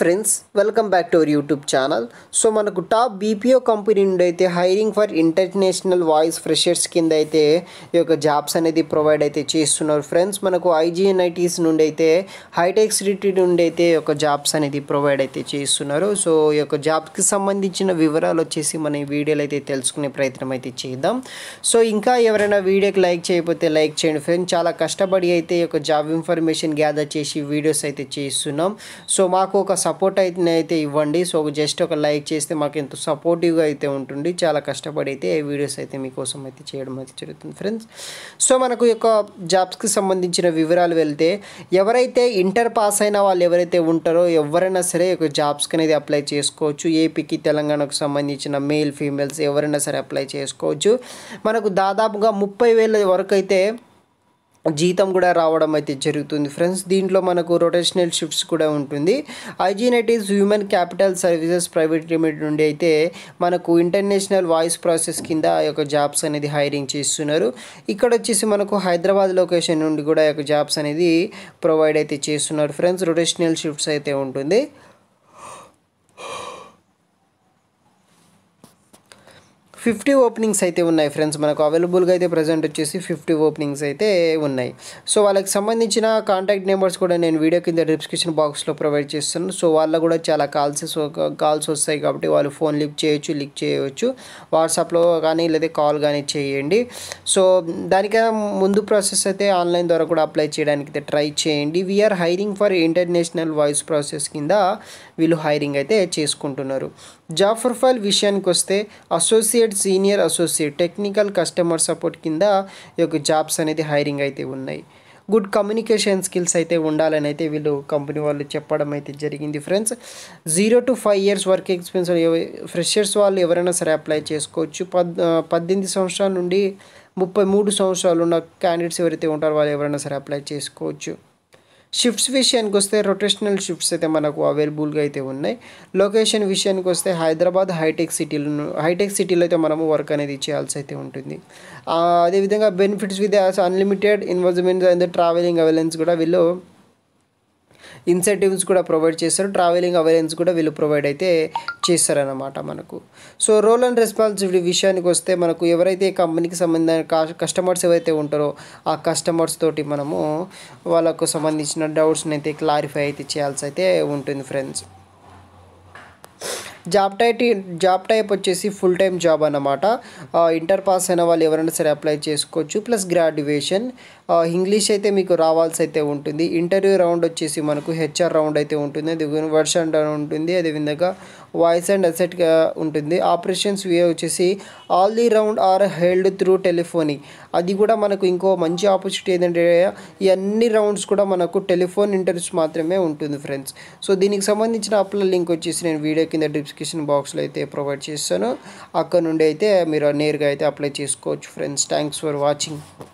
friends welcome back to our YouTube channel so మనకు top BPO company నుండి అయితే hiring for international voice freshers కింద అయితే ఈ యొక్క జాబ్స్ అనేది ప్రొవైడ్ అయితే చేస్తున్నారు ఫ్రెండ్స్ మనకు ఐటీస్ నుండి అయితే హైటెక్ సిటీ నుండి అయితే ఈ యొక్క జాబ్స్ అనేది ప్రొవైడ్ అయితే చేస్తున్నారు సో ఈ యొక్క జాబ్కి సంబంధించిన వివరాలు వచ్చేసి మనం ఈ వీడియోలో అయితే తెలుసుకునే ప్రయత్నం అయితే చేద్దాం సో ఇంకా ఎవరైనా వీడియోకి లైక్ చేయకపోతే లైక్ చేయండి ఫ్రెండ్స్ చాలా కష్టపడి అయితే ఈ యొక్క జాబ్ ఇన్ఫర్మేషన్ గ్యాదర్ చేసి వీడియోస్ అయితే చేస్తున్నాం సో మాకు ఒక సపోర్ట్ అయితే అయితే ఇవ్వండి సో జస్ట్ ఒక లైక్ చేస్తే మాకు ఎంతో సపోర్టివ్గా అయితే ఉంటుంది చాలా కష్టపడి అయితే వీడియోస్ అయితే మీకోసం అయితే చేయడం అయితే జరుగుతుంది ఫ్రెండ్స్ సో మనకు యొక్క జాబ్స్కి సంబంధించిన వివరాలు వెళ్తే ఎవరైతే ఇంటర్ పాస్ అయిన వాళ్ళు ఎవరైతే ఉంటారో ఎవరైనా సరే ఒక జాబ్స్కి అనేది అప్లై చేసుకోవచ్చు ఏపీకి తెలంగాణకు సంబంధించిన మేల్ ఫీమేల్స్ ఎవరైనా సరే అప్లై చేసుకోవచ్చు మనకు దాదాపుగా ముప్పై వేల వరకు అయితే జీతం కూడా రావడం అయితే జరుగుతుంది ఫ్రెండ్స్ దీంట్లో మనకు రొటేషనల్ షిఫ్ట్స్ కూడా ఉంటుంది ఐజీనైటీస్ human capital services private limited నుండి అయితే మనకు ఇంటర్నేషనల్ వాయిస్ ప్రాసెస్ కింద ఈ యొక్క జాబ్స్ అనేది హైరింగ్ చేస్తున్నారు ఇక్కడ వచ్చేసి మనకు హైదరాబాద్ లొకేషన్ నుండి కూడా ఈ యొక్క జాబ్స్ అనేది ప్రొవైడ్ అయితే చేస్తున్నారు ఫ్రెండ్స్ రొటేషనల్ షిఫ్ట్స్ అయితే ఉంటుంది ఫిఫ్టీ ఓపెనింగ్స్ అయితే ఉన్నాయి ఫ్రెండ్స్ మనకు అవైలబుల్గా అయితే ప్రజెంట్ వచ్చేసి ఫిఫ్టీ ఓపెనింగ్స్ అయితే ఉన్నాయి సో వాళ్ళకి సంబంధించిన కాంటాక్ట్ నెంబర్స్ కూడా నేను వీడియో కింద డిస్క్రిప్షన్ బాక్స్లో ప్రొవైడ్ చేస్తాను సో వాళ్ళ కూడా చాలా కాల్సెస్ కాల్స్ వస్తాయి కాబట్టి వాళ్ళు ఫోన్ లిక్ చేయొచ్చు లిక్ చేయవచ్చు వాట్సాప్లో కానీ లేదా కాల్ కానీ చేయండి సో దానికైనా ముందు ప్రాసెస్ అయితే ఆన్లైన్ ద్వారా కూడా అప్లై చేయడానికి అయితే ట్రై చేయండి we're hiring for international voice process కింద వీళ్ళు హైరింగ్ అయితే చేసుకుంటున్నారు జాబ్ ప్రొఫైల్ విషయానికి వస్తే associate senior senior associate technical customer support కింద ఈ యొక్క జాబ్స్ అనేది హైరింగ్ అయితే ఉన్నాయి గుడ్ కమ్యూనికేషన్ స్కిల్స్ అయితే ఉండాలని అయితే వీళ్ళు కంపెనీ వాళ్ళు చెప్పడం అయితే జరిగింది friends zero to five years work experience freshers వాళ్ళు ఎవరైనా సరే అప్లై చేసుకోవచ్చు పద్ పద్దెనిమిది సంవత్సరాల నుండి ముప్పై మూడు సంవత్సరాలు ఉన్న క్యాండిడేట్స్ ఎవరైతే ఉంటారో వాళ్ళు ఎవరైనా సరే అప్లై చేసుకోవచ్చు షిఫ్ట్స్ విషయానికి వస్తే రొటేషనల్ షిఫ్ట్స్ అయితే మనకు అవైలబుల్గా అయితే ఉన్నాయి లొకేషన్ విషయానికి వస్తే హైదరాబాద్ హైటెక్ సిటీలను హైటెక్ సిటీలో అయితే మనము వర్క్ అనేది చేయాల్సి అయితే ఉంటుంది అదేవిధంగా benefits with unlimited involvement and travelling allowance కూడా వీళ్ళు ఇన్సెంటివ్స్ కూడా ప్రొవైడ్ చేస్తారు ట్రావెలింగ్ అవేలెన్స్ కూడా వీళ్ళు ప్రొవైడ్ అయితే చేస్తారనమాట మనకు సో రోల్ అండ్ రెస్పాన్సిబిలిటీ విషయానికి వస్తే మనకు ఎవరైతే కంపెనీకి సంబంధించిన కస్టమర్స్ ఎవరైతే ఉంటారో ఆ కస్టమర్స్ తోటి మనము వాళ్ళకు సంబంధించిన డౌట్స్ని అయితే క్లారిఫై అయితే చేయాల్సి అయితే ఉంటుంది friends job type job type వచ్చేసి ఫుల్ టైం జాబ్ అన్నమాట ఇంటర్ పాస్ అయిన వాళ్ళు ఎవరైనా సరే అప్లై చేసుకోవచ్చు ప్లస్ గ్రాడ్యుయేషన్ ఇంగ్లీష్ అయితే మీకు రావాల్సి అయితే ఉంటుంది ఇంటర్వ్యూ రౌండ్ వచ్చేసి మనకు హెచ్ఆర్ రౌండ్ అయితే ఉంటుంది అది వర్షన్ రౌండ్ ఉంటుంది అదేవిధంగా వాయిస్ అండ్ అసెట్గా ఉంటుంది ఆపరేషన్స్ వే వచ్చేసి all the round are held through telephony అది కూడా మనకు ఇంకో మంచి ఆపర్చునిటీ ఏంటంటే ఈ అన్ని రౌండ్స్ కూడా మనకు టెలిఫోన్ ఇంటర్వ్యూస్ మాత్రమే ఉంటుంది ఫ్రెండ్స్ సో దీనికి సంబంధించిన అప్ల లింక్ వచ్చేసి నేను వీడియో కింద డిస్క్రిప్షన్ బాక్స్లో అయితే ప్రొవైడ్ చేస్తాను అక్కడ నుండి అయితే మీరు నేరుగా అయితే అప్లై చేసుకోవచ్చు ఫ్రెండ్స్ థ్యాంక్స్ ఫర్ వాచింగ్